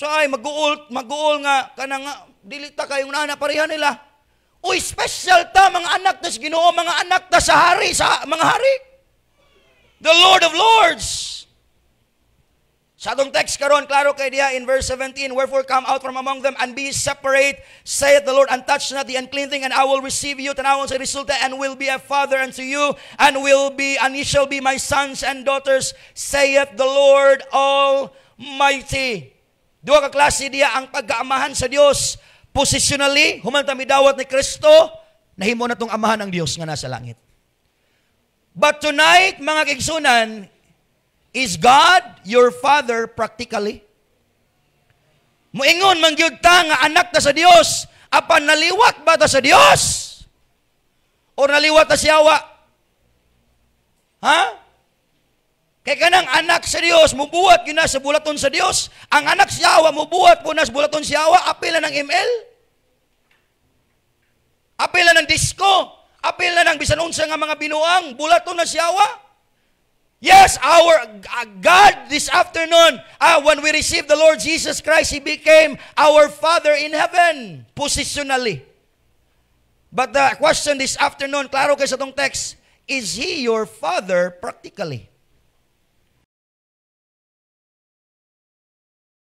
So ay maguol maguol nga kanang dili ta kayong nana pareha nila. Uy special ta mga anak tas Ginoo mga anak ta sa hari sa mga hari. The Lord of Lords. Sa atong text karon klaro kay diha in verse 17, wherefore come out from among them and be separate, saith the Lord, and touch not the unclean thing, and I will receive you, tanawon sa resulta, and will be a father unto you, and will be and ye shall be my sons and daughters, saith the Lord Almighty. Duha ka klase diya ang pagkaamahan sa Dios. Positionally, human ta midawat ni Kristo, nahimo na tong amahan ang Dios nga nasa langit. But tonight, mga kigsunan, is God your father practically? Muingon man gyud ta nga anak ta sa Dios, apan naliwat ba ta sa Dios? O naliwat ta siyawa? Ha? Kay eh, kanang anak sa Dios mubuhat gyud sa bulaton sa Dios. Ang anak siyawa mubuhat po na sa bulaton siyawa apil na ng ML. Apil na ng disco. Apil na ng bisan unsa nga mga binuang bulaton na siyawa. Yes, our uh, God this afternoon, ah, when we received the Lord Jesus Christ, He became our Father in heaven, positionally. But the question this afternoon, klaro kayo sa itong text, is He your Father practically?